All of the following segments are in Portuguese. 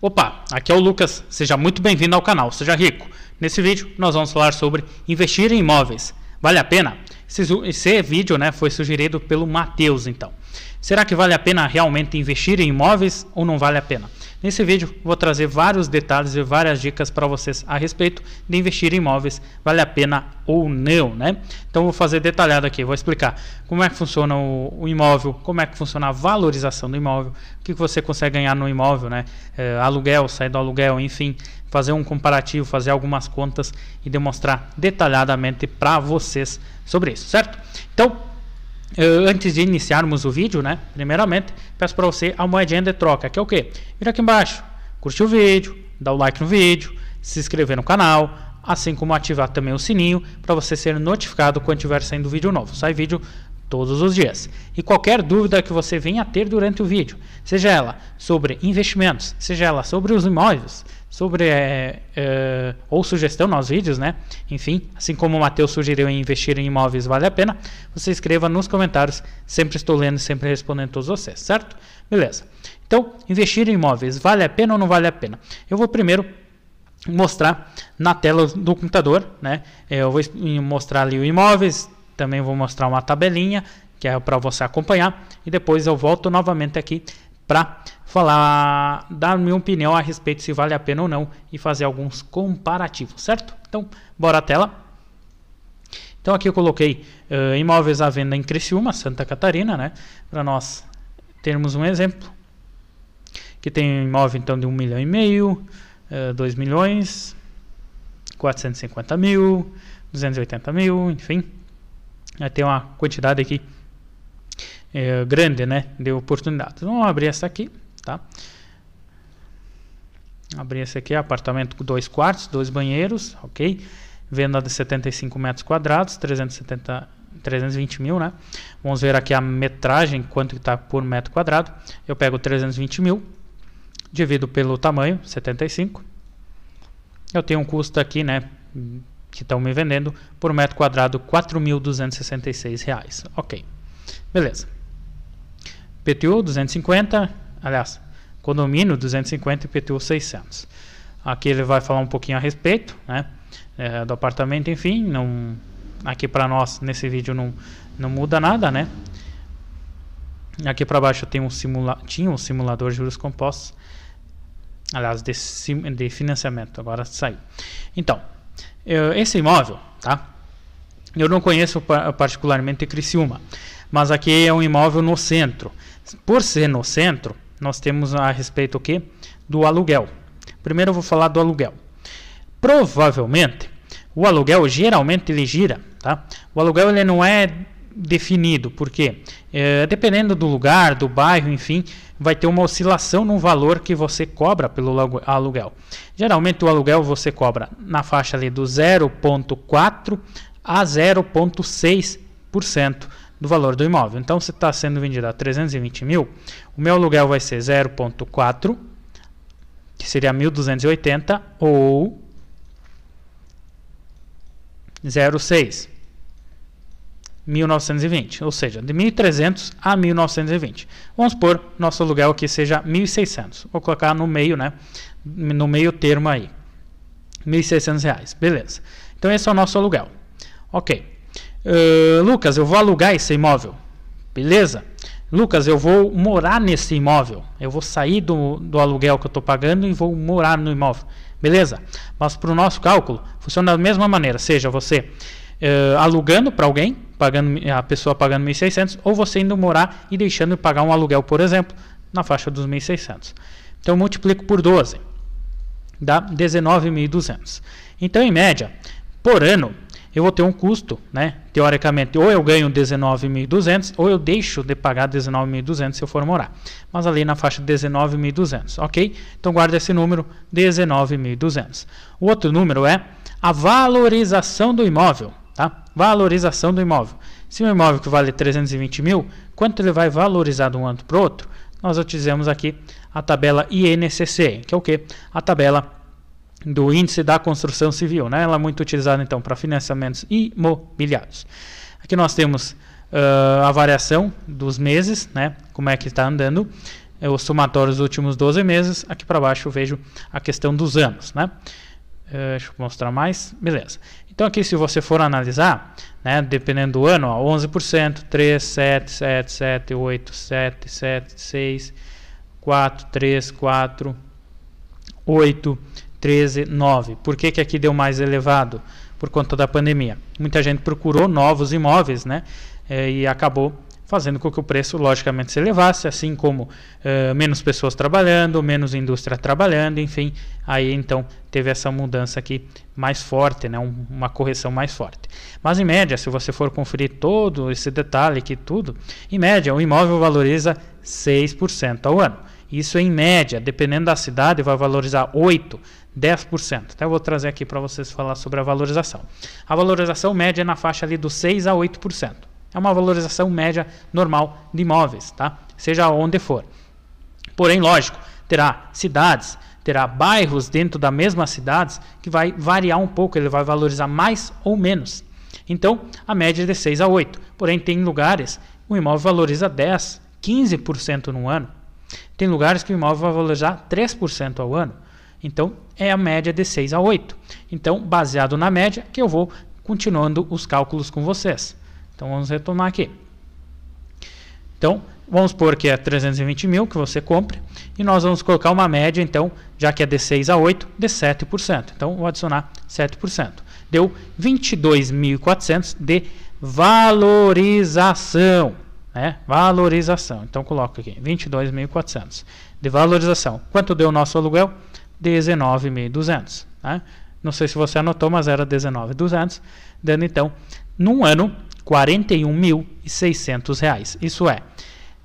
Opa, aqui é o Lucas, seja muito bem-vindo ao canal Seja Rico. Nesse vídeo nós vamos falar sobre investir em imóveis. Vale a pena? Esse, esse vídeo né, foi sugerido pelo Matheus, então. Será que vale a pena realmente investir em imóveis ou não vale a pena? Nesse vídeo vou trazer vários detalhes e várias dicas para vocês a respeito de investir em imóveis, vale a pena ou não, né? Então vou fazer detalhado aqui, vou explicar como é que funciona o, o imóvel, como é que funciona a valorização do imóvel, o que, que você consegue ganhar no imóvel, né? É, aluguel, sair do aluguel, enfim, fazer um comparativo, fazer algumas contas e demonstrar detalhadamente para vocês sobre isso, certo? Então eh, antes de iniciarmos o vídeo, né? Primeiramente, peço para você a moedinha de troca, que é o quê? Vira aqui embaixo, Curte o vídeo, dá o like no vídeo, se inscrever no canal, assim como ativar também o sininho para você ser notificado quando tiver saindo vídeo novo. Sai vídeo todos os dias. E qualquer dúvida que você venha a ter durante o vídeo, seja ela sobre investimentos, seja ela sobre os imóveis, sobre é, é, ou sugestão nos vídeos, né? Enfim, assim como o Matheus sugeriu em investir em imóveis vale a pena, você escreva nos comentários, sempre estou lendo, sempre respondendo todos vocês, certo? Beleza. Então, investir em imóveis vale a pena ou não vale a pena? Eu vou primeiro mostrar na tela do computador, né? Eu vou mostrar ali o imóveis, também vou mostrar uma tabelinha que é para você acompanhar e depois eu volto novamente aqui para falar, dar minha opinião a respeito se vale a pena ou não e fazer alguns comparativos, certo? Então, bora a tela. Então aqui eu coloquei uh, imóveis à venda em Criciúma, Santa Catarina, né? Para nós termos um exemplo. Que tem um imóvel então de 1 um milhão e meio, 2 eh, milhões, 450 mil, 280 mil, enfim. Né, tem uma quantidade aqui é, grande, né, de oportunidades. Vamos abrir essa aqui, tá? Abrir essa aqui, apartamento com dois quartos, dois banheiros, ok? Venda de 75 metros quadrados, 370 320 mil, né? Vamos ver aqui a metragem, quanto está por metro quadrado. Eu pego 320 mil, divido pelo tamanho, 75. Eu tenho um custo aqui, né? que estão me vendendo por metro quadrado R$ reais, Ok, beleza. PTU 250, aliás, condomínio 250 e PTU 600. Aqui ele vai falar um pouquinho a respeito, né, é, do apartamento, enfim, não, aqui para nós nesse vídeo não, não muda nada, né. Aqui para baixo tem um simula tinha um simulador de juros compostos, aliás, de, de financiamento, agora saiu. Então, esse imóvel, tá? Eu não conheço particularmente Criciúma, mas aqui é um imóvel no centro. Por ser no centro, nós temos a respeito o quê? Do aluguel. Primeiro eu vou falar do aluguel. Provavelmente, o aluguel geralmente ele gira, tá? O aluguel ele não é definido, porque é, dependendo do lugar, do bairro, enfim, vai ter uma oscilação no valor que você cobra pelo aluguel. Geralmente o aluguel você cobra na faixa ali do 0,4 a 0,6% do valor do imóvel. Então, se está sendo vendido a 320 mil, o meu aluguel vai ser 0,4, que seria 1.280, ou 0,6. 1920, ou seja, de 1.300 a 1.920. Vamos supor nosso aluguel aqui seja 1.600. Vou colocar no meio, né? No meio termo aí. 1.600 reais, beleza. Então esse é o nosso aluguel. Ok. Uh, Lucas, eu vou alugar esse imóvel. Beleza? Lucas, eu vou morar nesse imóvel. Eu vou sair do, do aluguel que eu estou pagando e vou morar no imóvel. Beleza? Mas para o nosso cálculo, funciona da mesma maneira. Seja você uh, alugando para alguém pagando a pessoa pagando 1.600 ou você indo morar e deixando de pagar um aluguel, por exemplo, na faixa dos 1.600. Então multiplico por 12, dá 19.200. Então em média, por ano, eu vou ter um custo, né? Teoricamente, ou eu ganho 19.200 ou eu deixo de pagar 19.200 se eu for morar. Mas ali na faixa 19.200, ok? Então guarda esse número, 19.200. O outro número é a valorização do imóvel. Tá? Valorização do imóvel. Se um imóvel que vale 320 mil, quanto ele vai valorizar de um ano para o outro? Nós utilizamos aqui a tabela INCC, que é o que? A tabela do índice da construção civil. Né? Ela é muito utilizada então para financiamentos imobiliários. Aqui nós temos uh, a variação dos meses, né? como é que está andando é o somatório dos últimos 12 meses. Aqui para baixo eu vejo a questão dos anos, né? Uh, deixa eu mostrar mais. Beleza. Então aqui se você for analisar, né, dependendo do ano, ó, 11%, 3, 7, 7, 7, 8, 7, 7, 6, 4, 3, 4, 8, 13, 9. Por que, que aqui deu mais elevado? Por conta da pandemia. Muita gente procurou novos imóveis, né? Eh, e acabou fazendo com que o preço logicamente se elevasse, assim como uh, menos pessoas trabalhando, menos indústria trabalhando, enfim, aí então teve essa mudança aqui mais forte, né, um, uma correção mais forte. Mas em média, se você for conferir todo esse detalhe aqui, tudo, em média o imóvel valoriza 6% ao ano. Isso em média, dependendo da cidade, vai valorizar 8, 10%. Até vou trazer aqui para vocês falar sobre a valorização. A valorização média é na faixa ali dos 6 a 8%. É uma valorização média normal de imóveis, tá? Seja onde for. Porém, lógico, terá cidades, terá bairros dentro da mesma cidade que vai variar um pouco, ele vai valorizar mais ou menos. Então, a média é de 6 a 8. Porém, tem lugares que o imóvel valoriza 10, 15% no ano. Tem lugares que o imóvel vai valorizar 3% ao ano. Então, é a média de 6 a 8. Então, baseado na média, que eu vou continuando os cálculos com vocês. Então vamos retomar aqui. Então, vamos supor que é 320 mil que você compre, e nós vamos colocar uma média, então, já que é de 6 a 8, de 7%. Então, vou adicionar 7%. Deu 22.400 de valorização. Né? Valorização. Então, coloco aqui, 22.400 de valorização. Quanto deu o nosso aluguel? 19.200. Né? Não sei se você anotou, mas era 19.200, dando, então, num ano 41.600 reais. Isso é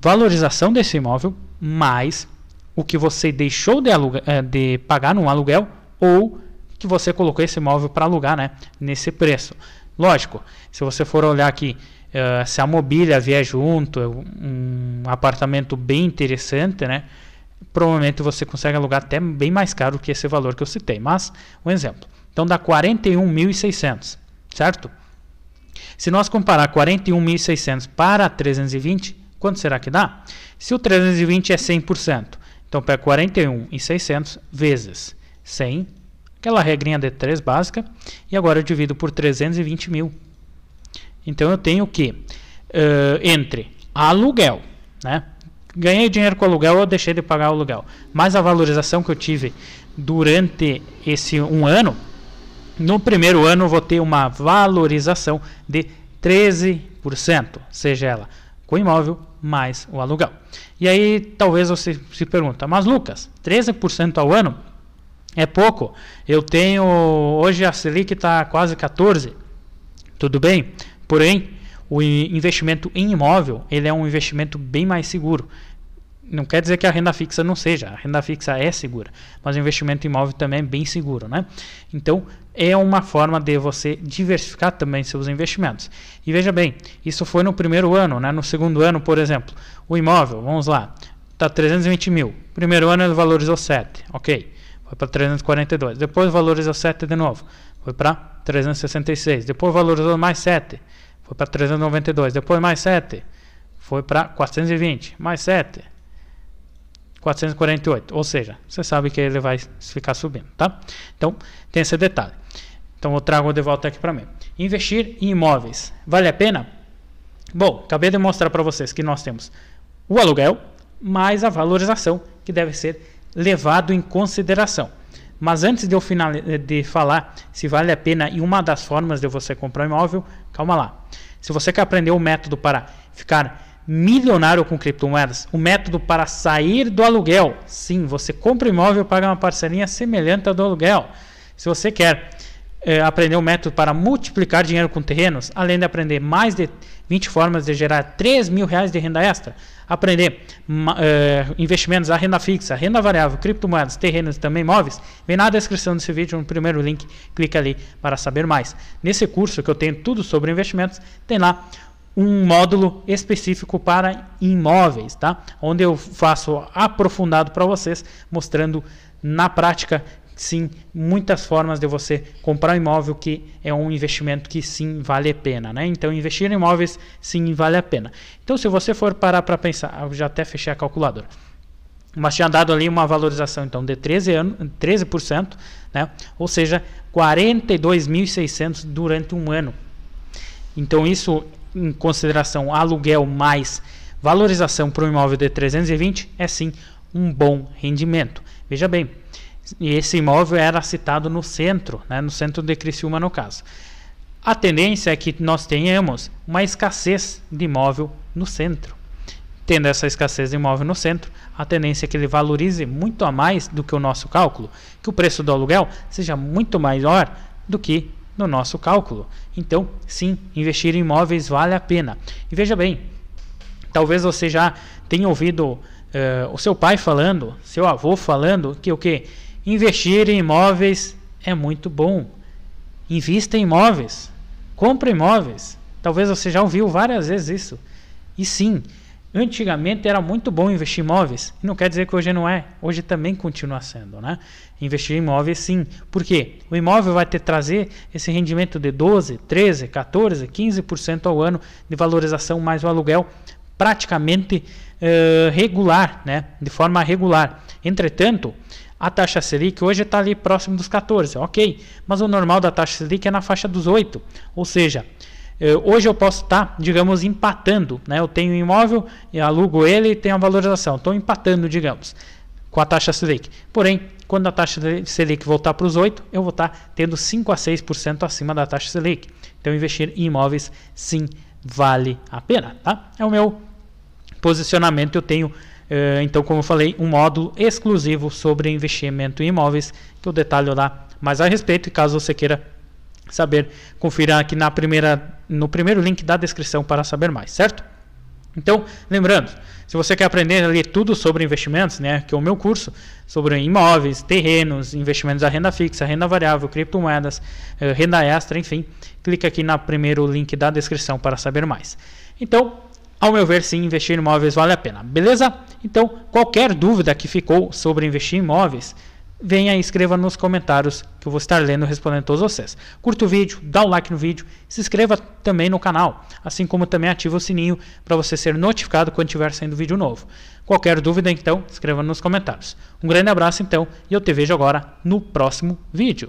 valorização desse imóvel mais o que você deixou de, eh, de pagar no aluguel ou que você colocou esse imóvel para alugar né, nesse preço. Lógico, se você for olhar aqui, uh, se a mobília vier junto, é um apartamento bem interessante, né? Provavelmente você consegue alugar até bem mais caro que esse valor que eu citei. Mas, um exemplo. Então dá 41.600, certo? Se nós comparar 41.600 para 320, quanto será que dá? Se o 320 é 100%, então pega 41.600 vezes 100, aquela regrinha de 3 básica, e agora eu divido por 320 mil. Então eu tenho que uh, entre aluguel, né? ganhei dinheiro com aluguel, ou deixei de pagar o aluguel, mas a valorização que eu tive durante esse um ano no primeiro ano vou ter uma valorização de 13%, seja ela com imóvel mais o aluguel. E aí talvez você se pergunta, mas Lucas, 13% ao ano é pouco. Eu tenho hoje a Selic está quase 14. Tudo bem? Porém, o investimento em imóvel ele é um investimento bem mais seguro não quer dizer que a renda fixa não seja, a renda fixa é segura, mas o investimento imóvel também é bem seguro, né? Então, é uma forma de você diversificar também seus investimentos. E veja bem, isso foi no primeiro ano, né? No segundo ano, por exemplo, o imóvel, vamos lá, tá 320 mil. Primeiro ano ele valorizou 7, ok? Foi para 342. Depois valorizou 7 de novo, foi para 366. Depois valorizou mais 7, foi para 392. Depois mais 7, foi para 420. Mais 7, 448, ou seja, você sabe que ele vai ficar subindo, tá? Então, tem esse detalhe. Então, eu trago de volta aqui para mim. Investir em imóveis, vale a pena? Bom, acabei de mostrar para vocês que nós temos o aluguel mais a valorização, que deve ser levado em consideração. Mas antes de eu final, de falar se vale a pena e uma das formas de você comprar um imóvel, calma lá. Se você quer aprender o método para ficar milionário com criptomoedas? O método para sair do aluguel. Sim, você compra imóvel, paga uma parcelinha semelhante ao do aluguel. Se você quer é, aprender o um método para multiplicar dinheiro com terrenos, além de aprender mais de 20 formas de gerar 3 mil reais de renda extra, aprender é, investimentos a renda fixa, renda variável, criptomoedas, terrenos e também imóveis, vem na descrição desse vídeo no primeiro link, clica ali para saber mais. Nesse curso que eu tenho tudo sobre investimentos, tem lá um módulo específico para imóveis, tá? Onde eu faço aprofundado para vocês, mostrando na prática sim muitas formas de você comprar um imóvel que é um investimento que sim vale a pena, né? Então investir em imóveis sim vale a pena. Então se você for parar para pensar, eu já até fechei a calculadora. Mas tinha dado ali uma valorização então de 13 ano, 13%, né? Ou seja, 42.600 durante um ano. Então isso em consideração aluguel mais valorização para um imóvel de 320, é sim um bom rendimento. Veja bem, esse imóvel era citado no centro, né, no centro de Criciúma no caso. A tendência é que nós tenhamos uma escassez de imóvel no centro. Tendo essa escassez de imóvel no centro, a tendência é que ele valorize muito a mais do que o nosso cálculo, que o preço do aluguel seja muito maior do que no nosso cálculo. Então, sim, investir em imóveis vale a pena. E veja bem, talvez você já tenha ouvido uh, o seu pai falando, seu avô falando que o que investir em imóveis é muito bom. Invista em imóveis, compre imóveis. Talvez você já ouviu várias vezes isso. E sim, Antigamente era muito bom investir em imóveis, não quer dizer que hoje não é, hoje também continua sendo, né? Investir em imóveis sim, porque o imóvel vai ter trazer esse rendimento de 12, 13, 14, 15% ao ano de valorização mais o aluguel praticamente uh, regular, né? De forma regular. Entretanto, a taxa Selic hoje está ali próximo dos 14, ok, mas o normal da taxa Selic é na faixa dos 8, ou seja, eh, hoje eu posso estar, digamos, empatando. Né? Eu tenho um imóvel, alugo ele e tenho a valorização. Estou empatando, digamos, com a taxa Selic. Porém, quando a taxa Selic voltar para os 8, eu vou estar tendo 5 a 6% acima da taxa Selic. Então, investir em imóveis, sim, vale a pena. Tá? É o meu posicionamento. Eu tenho, eh, então, como eu falei, um módulo exclusivo sobre investimento em imóveis que eu detalho lá mais a respeito. E caso você queira saber, confira aqui na primeira, no primeiro link da descrição para saber mais, certo? Então, lembrando, se você quer aprender a ler tudo sobre investimentos, né, que é o meu curso sobre imóveis, terrenos, investimentos a renda fixa, renda variável, criptomoedas, eh, renda extra, enfim, clica aqui no primeiro link da descrição para saber mais. Então, ao meu ver, sim, investir em imóveis vale a pena, beleza? Então, qualquer dúvida que ficou sobre investir em imóveis, venha e escreva nos comentários que eu vou estar lendo e respondendo todos vocês. Curta o vídeo, dá um like no vídeo, se inscreva também no canal, assim como também ativa o sininho para você ser notificado quando estiver saindo vídeo novo. Qualquer dúvida então, escreva nos comentários. Um grande abraço então e eu te vejo agora no próximo vídeo.